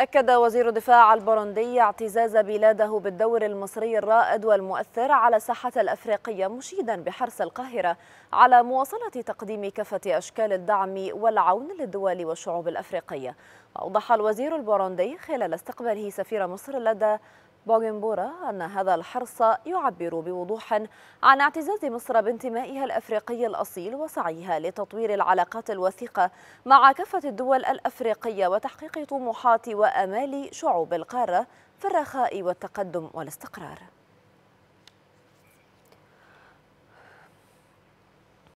أكد وزير الدفاع البروندي اعتزاز بلاده بالدور المصري الرائد والمؤثر على الساحة الأفريقية مشيدا بحرص القاهرة على مواصلة تقديم كافة أشكال الدعم والعون للدول والشعوب الأفريقية وأوضح الوزير البروندي خلال استقباله سفير مصر لدى بوغنبورا أن هذا الحرص يعبر بوضوح عن اعتزاز مصر بانتمائها الأفريقي الأصيل وسعيها لتطوير العلاقات الوثيقة مع كافة الدول الأفريقية وتحقيق طموحات وأمال شعوب القارة في الرخاء والتقدم والاستقرار